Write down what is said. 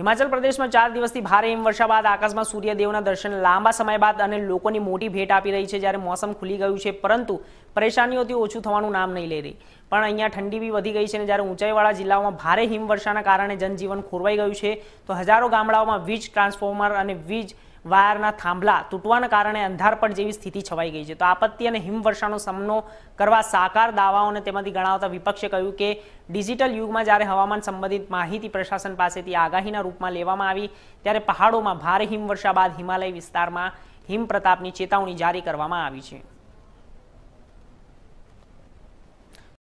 હિમાચલ પ્રદેશમાં ચાર દિવસથી ભારે હિમવર્ષા બાદ આકાશમાં સૂર્યદેવના દર્શન લાંબા સમય બાદ અને લોકોની મોટી ભેટ આપી રહી છે જ્યારે મોસમ ખુલી ગયું છે પરંતુ પરેશાનીઓથી ઓછું થવાનું નામ નહીં લઈ રહી પણ અહીંયા ઠંડી બી વધી ગઈ છે અને જ્યારે ઊંચાઈવાળા જિલ્લાઓમાં ભારે હિમવર્ષાના કારણે જનજીવન ખોરવાઈ ગયું છે તો હજારો ગામડાઓમાં વીજ ટ્રાન્સફોર્મર અને વીજ વાયરના થાંભલા તૂટવાના કારણે અંધારપટ જેવી સ્થિતિ છવાઈ ગઈ છે તો આપત્તિ અને હિમવર્ષાનો સામનો કરવા સાકાર દાવાઓને તેમાંથી ગણાવતા વિપક્ષે કહ્યું કે ડિજિટલ યુગમાં જ્યારે હવામાન સંબંધિત માહિતી પ્રશાસન પાસેથી આગાહીના રૂપમાં લેવામાં આવી ત્યારે પહાડોમાં ભારે હિમવર્ષા બાદ હિમાલય વિસ્તારમાં હિમપ્રતાપની ચેતવણી જારી કરવામાં આવી છે